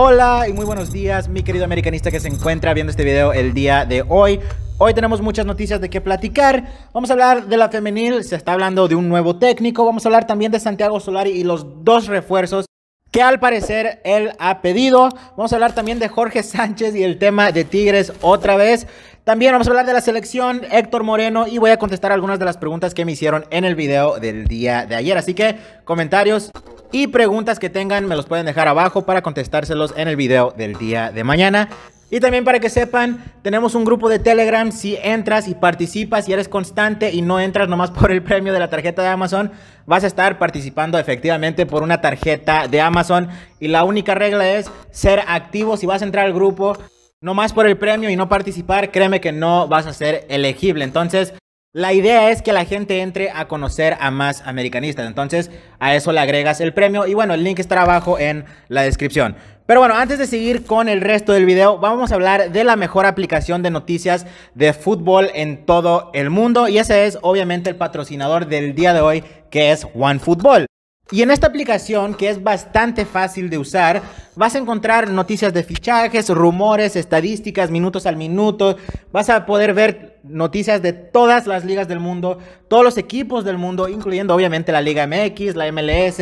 Hola y muy buenos días, mi querido americanista que se encuentra viendo este video el día de hoy. Hoy tenemos muchas noticias de qué platicar. Vamos a hablar de la femenil, se está hablando de un nuevo técnico. Vamos a hablar también de Santiago Solari y los dos refuerzos que al parecer él ha pedido. Vamos a hablar también de Jorge Sánchez y el tema de Tigres otra vez. También vamos a hablar de la selección Héctor Moreno y voy a contestar algunas de las preguntas que me hicieron en el video del día de ayer. Así que comentarios y preguntas que tengan me los pueden dejar abajo para contestárselos en el video del día de mañana. Y también para que sepan, tenemos un grupo de Telegram, si entras y participas y eres constante y no entras nomás por el premio de la tarjeta de Amazon, vas a estar participando efectivamente por una tarjeta de Amazon. Y la única regla es ser activo si vas a entrar al grupo no más por el premio y no participar, créeme que no vas a ser elegible. Entonces, la idea es que la gente entre a conocer a más americanistas. Entonces, a eso le agregas el premio. Y bueno, el link estará abajo en la descripción. Pero bueno, antes de seguir con el resto del video, vamos a hablar de la mejor aplicación de noticias de fútbol en todo el mundo. Y ese es obviamente el patrocinador del día de hoy, que es OneFootball. Y en esta aplicación, que es bastante fácil de usar, vas a encontrar noticias de fichajes, rumores, estadísticas, minutos al minuto. Vas a poder ver noticias de todas las ligas del mundo, todos los equipos del mundo, incluyendo obviamente la Liga MX, la MLS,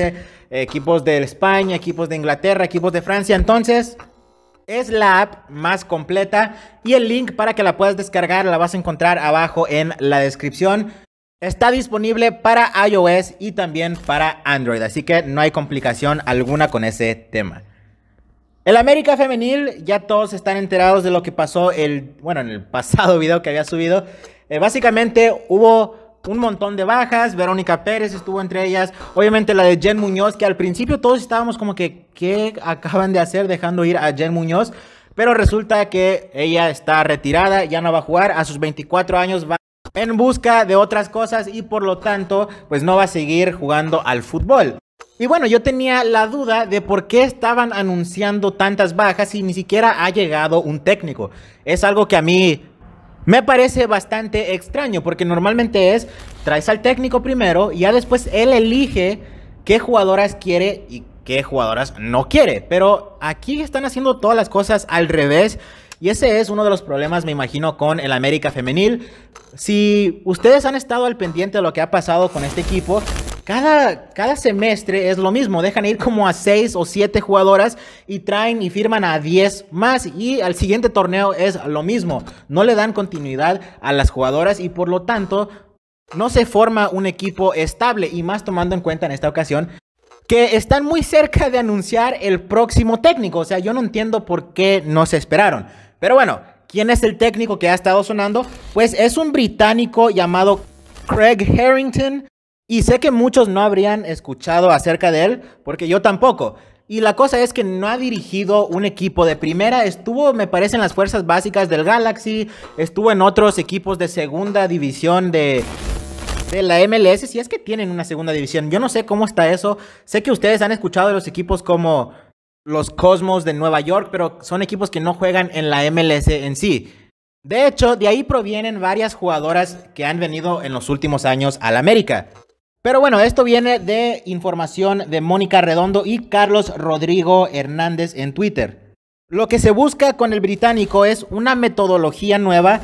equipos de España, equipos de Inglaterra, equipos de Francia. Entonces, es la app más completa y el link para que la puedas descargar la vas a encontrar abajo en la descripción. Está disponible para iOS y también para Android, así que no hay complicación alguna con ese tema. El América Femenil, ya todos están enterados de lo que pasó el, bueno, en el pasado video que había subido. Eh, básicamente hubo un montón de bajas, Verónica Pérez estuvo entre ellas, obviamente la de Jen Muñoz, que al principio todos estábamos como que, ¿qué acaban de hacer dejando ir a Jen Muñoz? Pero resulta que ella está retirada, ya no va a jugar, a sus 24 años va en busca de otras cosas y por lo tanto pues no va a seguir jugando al fútbol. Y bueno, yo tenía la duda de por qué estaban anunciando tantas bajas y ni siquiera ha llegado un técnico. Es algo que a mí me parece bastante extraño porque normalmente es traes al técnico primero y ya después él elige qué jugadoras quiere y qué jugadoras no quiere. Pero aquí están haciendo todas las cosas al revés y ese es uno de los problemas, me imagino, con el América Femenil. Si ustedes han estado al pendiente de lo que ha pasado con este equipo, cada, cada, semestre es lo mismo. Dejan ir como a 6 o 7 jugadoras y traen y firman a 10 más. Y al siguiente torneo es lo mismo. No le dan continuidad a las jugadoras y por lo tanto no se forma un equipo estable. Y más tomando en cuenta en esta ocasión que están muy cerca de anunciar el próximo técnico. O sea, yo no entiendo por qué no se esperaron. Pero bueno, ¿quién es el técnico que ha estado sonando? Pues es un británico llamado Craig Harrington. Y sé que muchos no habrían escuchado acerca de él, porque yo tampoco. Y la cosa es que no ha dirigido un equipo de primera, estuvo me parece en las fuerzas básicas del Galaxy, estuvo en otros equipos de segunda división de, de la MLS, si es que tienen una segunda división. Yo no sé cómo está eso, sé que ustedes han escuchado de los equipos como los Cosmos de Nueva York, pero son equipos que no juegan en la MLS en sí. De hecho, de ahí provienen varias jugadoras que han venido en los últimos años a la América. Pero bueno, esto viene de información de Mónica Redondo y Carlos Rodrigo Hernández en Twitter. Lo que se busca con el británico es una metodología nueva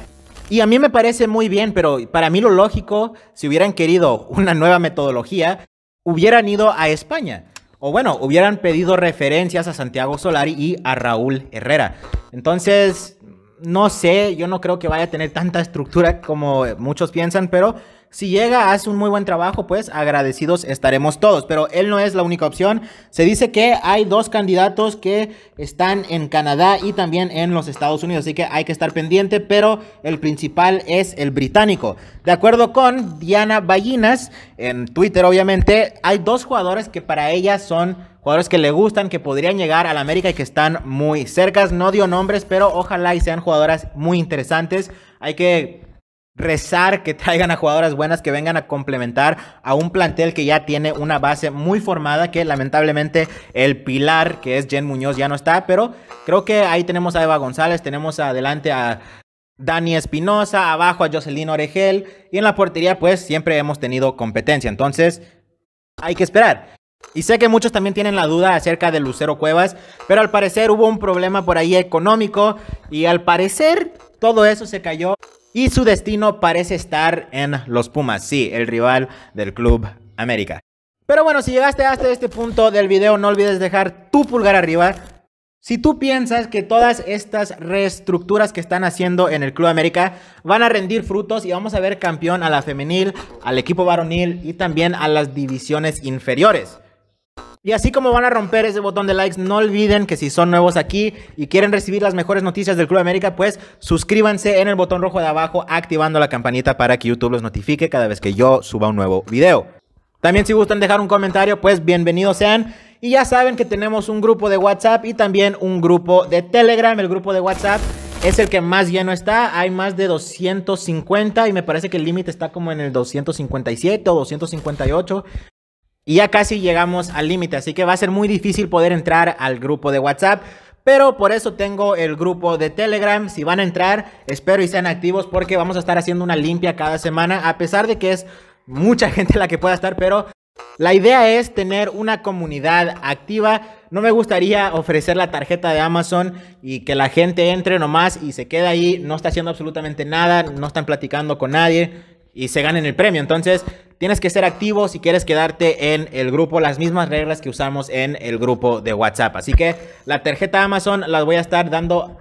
y a mí me parece muy bien, pero para mí lo lógico, si hubieran querido una nueva metodología, hubieran ido a España o bueno, hubieran pedido referencias a Santiago Solari y a Raúl Herrera. Entonces, no sé, yo no creo que vaya a tener tanta estructura como muchos piensan, pero si llega, hace un muy buen trabajo, pues agradecidos estaremos todos. Pero él no es la única opción. Se dice que hay dos candidatos que están en Canadá y también en los Estados Unidos. Así que hay que estar pendiente, pero el principal es el británico. De acuerdo con Diana Ballinas, en Twitter obviamente, hay dos jugadores que para ella son jugadores que le gustan, que podrían llegar a la América y que están muy cercas. No dio nombres, pero ojalá y sean jugadoras muy interesantes. Hay que rezar que traigan a jugadoras buenas que vengan a complementar a un plantel que ya tiene una base muy formada que lamentablemente el pilar que es Jen Muñoz ya no está, pero creo que ahí tenemos a Eva González, tenemos adelante a Dani Espinosa, abajo a Jocelyn Oregel y en la portería pues siempre hemos tenido competencia, entonces hay que esperar. Y sé que muchos también tienen la duda acerca de Lucero Cuevas, pero al parecer hubo un problema por ahí económico y al parecer todo eso se cayó y su destino parece estar en los Pumas, sí, el rival del Club América. Pero bueno, si llegaste hasta este punto del video, no olvides dejar tu pulgar arriba. Si tú piensas que todas estas reestructuras que están haciendo en el Club América van a rendir frutos y vamos a ver campeón a la femenil, al equipo varonil y también a las divisiones inferiores. Y así como van a romper ese botón de likes, no olviden que si son nuevos aquí y quieren recibir las mejores noticias del Club América, pues suscríbanse en el botón rojo de abajo activando la campanita para que YouTube los notifique cada vez que yo suba un nuevo video. También si gustan dejar un comentario, pues bienvenidos sean. Y ya saben que tenemos un grupo de WhatsApp y también un grupo de Telegram. El grupo de WhatsApp es el que más lleno está. Hay más de 250 y me parece que el límite está como en el 257 o 258. Y ya casi llegamos al límite, así que va a ser muy difícil poder entrar al grupo de WhatsApp. Pero por eso tengo el grupo de Telegram. Si van a entrar, espero y sean activos porque vamos a estar haciendo una limpia cada semana. A pesar de que es mucha gente la que pueda estar, pero la idea es tener una comunidad activa. No me gustaría ofrecer la tarjeta de Amazon y que la gente entre nomás y se quede ahí, no está haciendo absolutamente nada, no están platicando con nadie y se ganen el premio. Entonces, tienes que ser activo si quieres quedarte en el grupo, las mismas reglas que usamos en el grupo de WhatsApp. Así que la tarjeta Amazon las voy a estar dando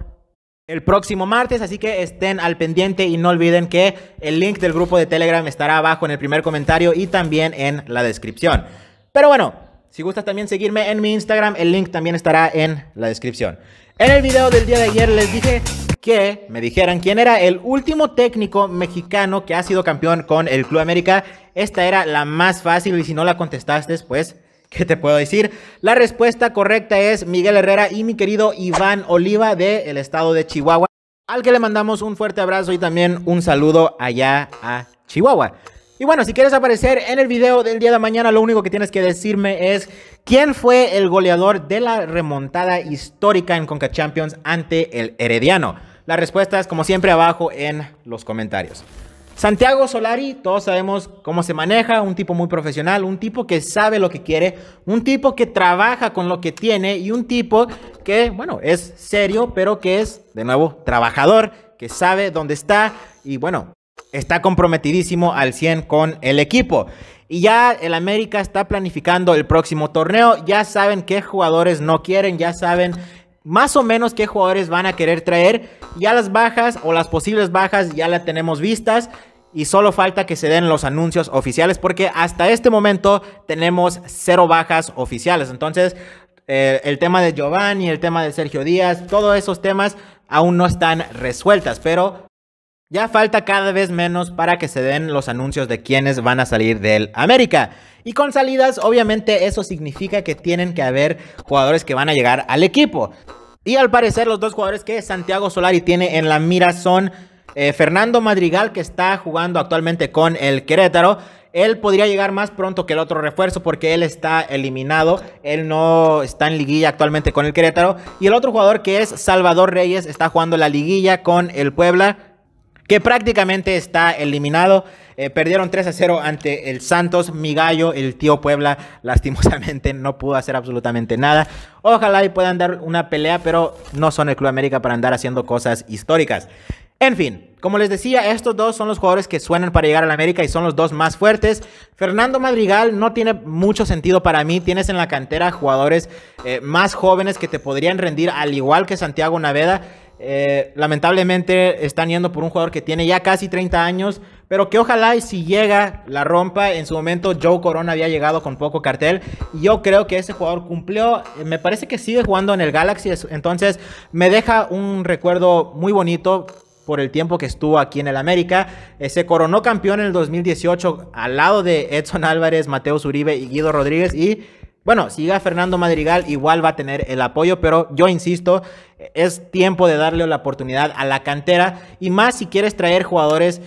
el próximo martes, así que estén al pendiente y no olviden que el link del grupo de Telegram estará abajo en el primer comentario y también en la descripción. Pero bueno, si gustas también seguirme en mi Instagram, el link también estará en la descripción. En el video del día de ayer les dije que me dijeran quién era el último técnico mexicano que ha sido campeón con el Club América. Esta era la más fácil y si no la contestaste, pues, ¿qué te puedo decir? La respuesta correcta es Miguel Herrera y mi querido Iván Oliva del el estado de Chihuahua, al que le mandamos un fuerte abrazo y también un saludo allá a Chihuahua. Y bueno, si quieres aparecer en el video del día de mañana, lo único que tienes que decirme es quién fue el goleador de la remontada histórica en Conca Champions ante el Herediano. La respuesta es como siempre, abajo en los comentarios. Santiago Solari, todos sabemos cómo se maneja, un tipo muy profesional, un tipo que sabe lo que quiere, un tipo que trabaja con lo que tiene y un tipo que, bueno, es serio, pero que es, de nuevo, trabajador, que sabe dónde está y, bueno, está comprometidísimo al 100 con el equipo. Y ya el América está planificando el próximo torneo, ya saben qué jugadores no quieren, ya saben más o menos qué jugadores van a querer traer. Ya las bajas o las posibles bajas ya las tenemos vistas. Y solo falta que se den los anuncios oficiales porque hasta este momento tenemos cero bajas oficiales. Entonces, eh, el tema de Giovanni, el tema de Sergio Díaz, todos esos temas aún no están resueltas. Pero ya falta cada vez menos para que se den los anuncios de quienes van a salir del América. Y con salidas, obviamente, eso significa que tienen que haber jugadores que van a llegar al equipo. Y al parecer, los dos jugadores que Santiago Solari tiene en la mira son eh, Fernando Madrigal, que está jugando actualmente con el Querétaro. Él podría llegar más pronto que el otro refuerzo porque él está eliminado. Él no está en liguilla actualmente con el Querétaro. Y el otro jugador que es Salvador Reyes está jugando la liguilla con el Puebla que prácticamente está eliminado. Eh, perdieron 3 a 0 ante el Santos. Mi el tío Puebla, lastimosamente no pudo hacer absolutamente nada. Ojalá y puedan dar una pelea, pero no son el Club América para andar haciendo cosas históricas. En fin, como les decía, estos dos son los jugadores que suenan para llegar a América y son los dos más fuertes. Fernando Madrigal no tiene mucho sentido para mí. Tienes en la cantera jugadores eh, más jóvenes que te podrían rendir al igual que Santiago Naveda eh, lamentablemente están yendo por un jugador que tiene ya casi 30 años, pero que ojalá y si llega la rompa. En su momento Joe Corona había llegado con poco cartel y yo creo que ese jugador cumplió. Eh, me parece que sigue jugando en el Galaxy, entonces me deja un recuerdo muy bonito por el tiempo que estuvo aquí en el América. Eh, se coronó campeón en el 2018 al lado de Edson Álvarez, Mateo Uribe y Guido Rodríguez y bueno, siga Fernando Madrigal, igual va a tener el apoyo, pero yo insisto, es tiempo de darle la oportunidad a la cantera y más si quieres traer jugadores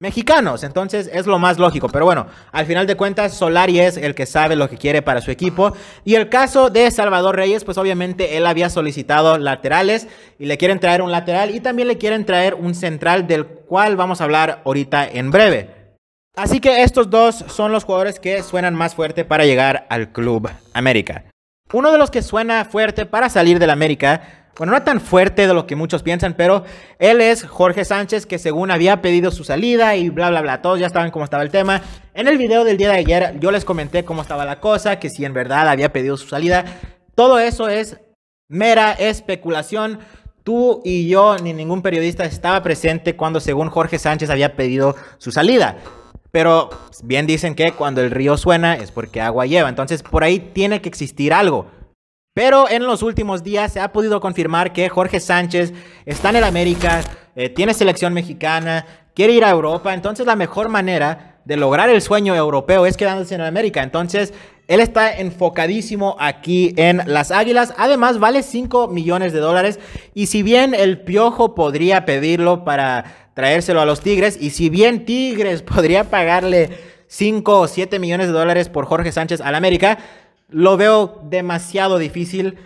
mexicanos, entonces es lo más lógico, pero bueno, al final de cuentas Solari es el que sabe lo que quiere para su equipo y el caso de Salvador Reyes, pues obviamente él había solicitado laterales y le quieren traer un lateral y también le quieren traer un central del cual vamos a hablar ahorita en breve. Así que estos dos son los jugadores que suenan más fuerte para llegar al Club América. Uno de los que suena fuerte para salir del América, bueno, no tan fuerte de lo que muchos piensan, pero él es Jorge Sánchez, que según había pedido su salida y bla, bla, bla, todos ya saben cómo estaba el tema. En el video del día de ayer yo les comenté cómo estaba la cosa, que si en verdad había pedido su salida. Todo eso es mera especulación. Tú y yo, ni ningún periodista estaba presente cuando según Jorge Sánchez había pedido su salida. Pero bien dicen que cuando el río suena es porque agua lleva. Entonces por ahí tiene que existir algo. Pero en los últimos días se ha podido confirmar que Jorge Sánchez está en el América, eh, tiene selección mexicana, quiere ir a Europa. Entonces la mejor manera de lograr el sueño europeo es quedándose en el América. Entonces él está enfocadísimo aquí en las Águilas. Además vale 5 millones de dólares. Y si bien el Piojo podría pedirlo para traérselo a los Tigres. Y si bien Tigres podría pagarle 5 o 7 millones de dólares por Jorge Sánchez al América, lo veo demasiado difícil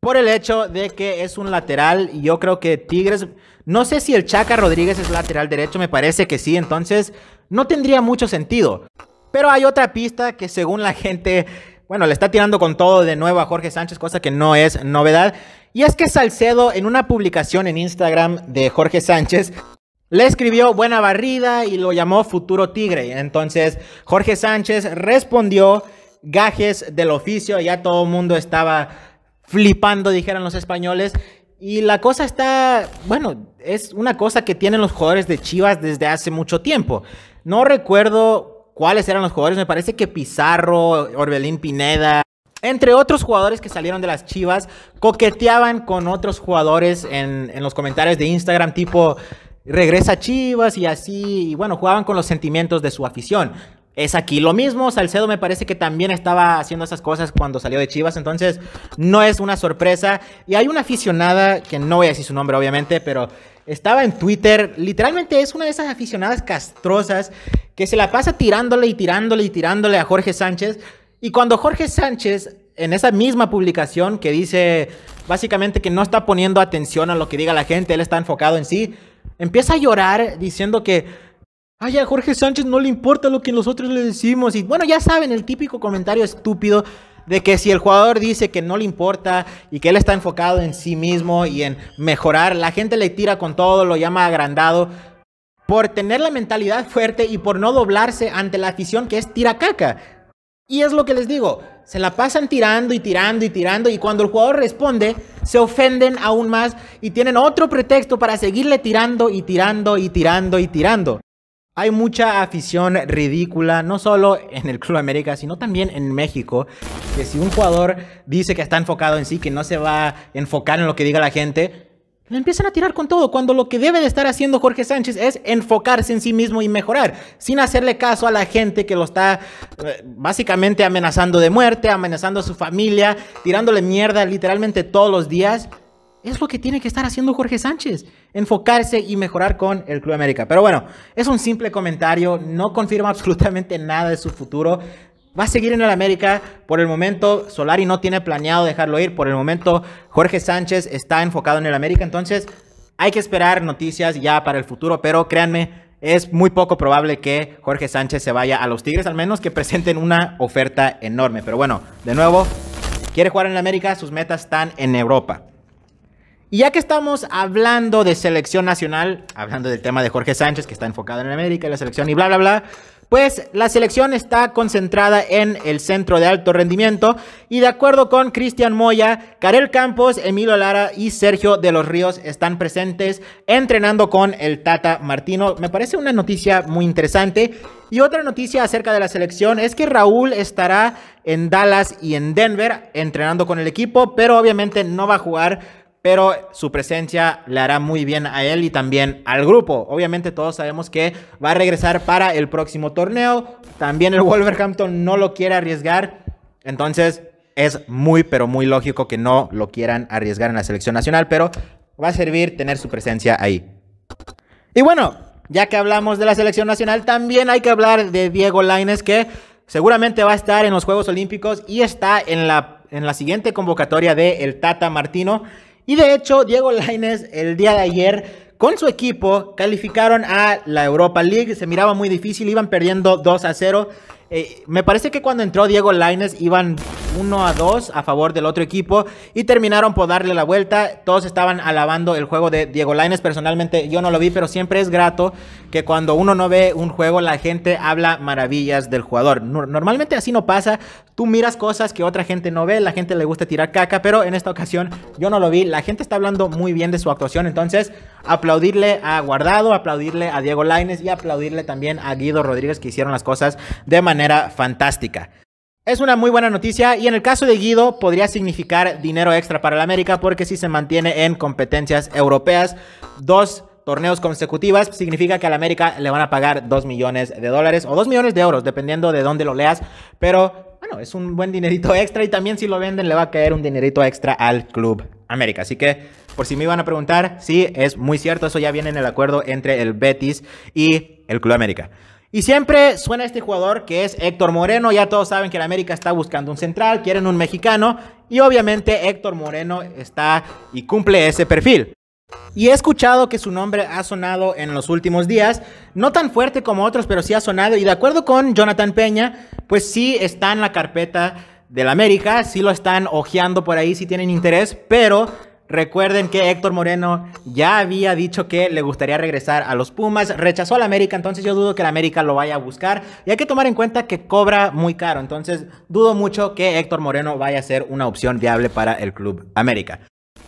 por el hecho de que es un lateral. Y yo creo que Tigres, no sé si el Chaca Rodríguez es lateral derecho, me parece que sí, entonces no tendría mucho sentido. Pero hay otra pista que según la gente bueno, le está tirando con todo de nuevo a Jorge Sánchez, cosa que no es novedad. Y es que Salcedo, en una publicación en Instagram de Jorge Sánchez, le escribió buena barrida y lo llamó futuro tigre. Entonces Jorge Sánchez respondió gajes del oficio, ya todo el mundo estaba flipando, dijeron los españoles. Y la cosa está, bueno, es una cosa que tienen los jugadores de Chivas desde hace mucho tiempo. No recuerdo cuáles eran los jugadores, me parece que Pizarro, Orbelín Pineda, entre otros jugadores que salieron de las Chivas, coqueteaban con otros jugadores en, en los comentarios de Instagram, tipo, regresa a Chivas y así, y bueno, jugaban con los sentimientos de su afición. Es aquí lo mismo, Salcedo me parece que también estaba haciendo esas cosas cuando salió de Chivas, entonces no es una sorpresa. Y hay una aficionada, que no voy a decir su nombre obviamente, pero estaba en Twitter, literalmente es una de esas aficionadas castrosas que se la pasa tirándole y tirándole y tirándole a Jorge Sánchez. Y cuando Jorge Sánchez, en esa misma publicación que dice básicamente que no está poniendo atención a lo que diga la gente, él está enfocado en sí, Empieza a llorar diciendo que, ay, a Jorge Sánchez no le importa lo que nosotros le decimos. Y bueno, ya saben, el típico comentario estúpido de que si el jugador dice que no le importa y que él está enfocado en sí mismo y en mejorar, la gente le tira con todo, lo llama agrandado. Por tener la mentalidad fuerte y por no doblarse ante la afición que es tiracaca. Y es lo que les digo, se la pasan tirando y tirando y tirando y cuando el jugador responde, se ofenden aún más y tienen otro pretexto para seguirle tirando y tirando y tirando y tirando. Hay mucha afición ridícula, no solo en el Club América, sino también en México, que si un jugador dice que está enfocado en sí, que no se va a enfocar en lo que diga la gente, lo empiezan a tirar con todo, cuando lo que debe de estar haciendo Jorge Sánchez es enfocarse en sí mismo y mejorar, sin hacerle caso a la gente que lo está eh, básicamente amenazando de muerte, amenazando a su familia, tirándole mierda literalmente todos los días. Es lo que tiene que estar haciendo Jorge Sánchez, enfocarse y mejorar con el Club América. Pero bueno, es un simple comentario, no confirma absolutamente nada de su futuro va a seguir en el América. Por el momento, Solari no tiene planeado dejarlo ir. Por el momento, Jorge Sánchez está enfocado en el América. Entonces, hay que esperar noticias ya para el futuro. Pero créanme, es muy poco probable que Jorge Sánchez se vaya a los Tigres, al menos que presenten una oferta enorme. Pero bueno, de nuevo, quiere jugar en el América, sus metas están en Europa. Y ya que estamos hablando de selección nacional, hablando del tema de Jorge Sánchez, que está enfocado en el América, y la selección y bla, bla, bla, pues la selección está concentrada en el centro de alto rendimiento y de acuerdo con Cristian Moya, Karel Campos, Emilio Lara y Sergio de los Ríos están presentes entrenando con el Tata Martino. Me parece una noticia muy interesante. Y otra noticia acerca de la selección es que Raúl estará en Dallas y en Denver entrenando con el equipo, pero obviamente no va a jugar pero su presencia le hará muy bien a él y también al grupo. Obviamente todos sabemos que va a regresar para el próximo torneo. También el Wolverhampton no lo quiere arriesgar. Entonces es muy, pero muy lógico que no lo quieran arriesgar en la selección nacional, pero va a servir tener su presencia ahí. Y bueno, ya que hablamos de la selección nacional, también hay que hablar de Diego Laines, que seguramente va a estar en los Juegos Olímpicos y está en la, en la siguiente convocatoria de el Tata Martino. Y de hecho, Diego Laines el día de ayer con su equipo calificaron a la Europa League. Se miraba muy difícil, iban perdiendo 2 a 0. Eh, me parece que cuando entró Diego Laines iban 1 a 2 a favor del otro equipo y terminaron por darle la vuelta. Todos estaban alabando el juego de Diego Laines. Personalmente yo no lo vi, pero siempre es grato que cuando uno no ve un juego la gente habla maravillas del jugador. normalmente así no pasa, tú miras cosas que otra gente no ve, la gente le gusta tirar caca, pero en esta ocasión yo no lo vi, la gente está hablando muy bien de su actuación, entonces aplaudirle a Guardado, aplaudirle a Diego Laines y aplaudirle también a Guido Rodríguez que hicieron las cosas de manera fantástica. Es una muy buena noticia y en el caso de Guido podría significar dinero extra para el América porque si se mantiene en competencias europeas, dos torneos consecutivos significa que al América le van a pagar 2 millones de dólares o 2 millones de euros, dependiendo de dónde lo leas, pero bueno, es un buen dinerito extra y también si lo venden le va a caer un dinerito extra al Club América. Así que por si me iban a preguntar, sí, es muy cierto, eso ya viene en el acuerdo entre el Betis y el Club América. Y siempre suena este jugador que es Héctor Moreno. Ya todos saben que el América está buscando un central, quieren un mexicano. Y obviamente Héctor Moreno está y cumple ese perfil. Y he escuchado que su nombre ha sonado en los últimos días, no tan fuerte como otros, pero sí ha sonado. Y de acuerdo con Jonathan Peña, pues sí está en la carpeta del América, sí lo están ojeando por ahí, si tienen interés, pero Recuerden que Héctor Moreno ya había dicho que le gustaría regresar a los Pumas, rechazó al América, entonces yo dudo que el América lo vaya a buscar y hay que tomar en cuenta que cobra muy caro, entonces dudo mucho que Héctor Moreno vaya a ser una opción viable para el Club América.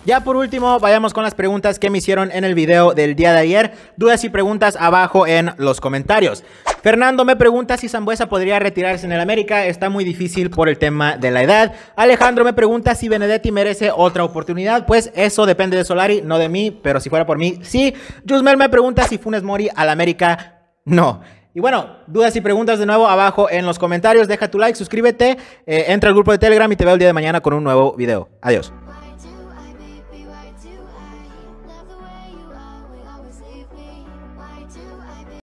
Ya por último, vayamos con las preguntas que me hicieron en el video del día de ayer. Dudas y preguntas abajo en los comentarios. Fernando me pregunta si Zambuesa podría retirarse en el América. Está muy difícil por el tema de la edad. Alejandro me pregunta si Benedetti merece otra oportunidad. Pues eso depende de Solari, no de mí, pero si fuera por mí, sí. Yusmel me pregunta si Funes Mori al América, no. Y bueno, dudas y preguntas de nuevo abajo en los comentarios. Deja tu like, suscríbete, eh, entra al grupo de Telegram y te veo el día de mañana con un nuevo video. Adiós.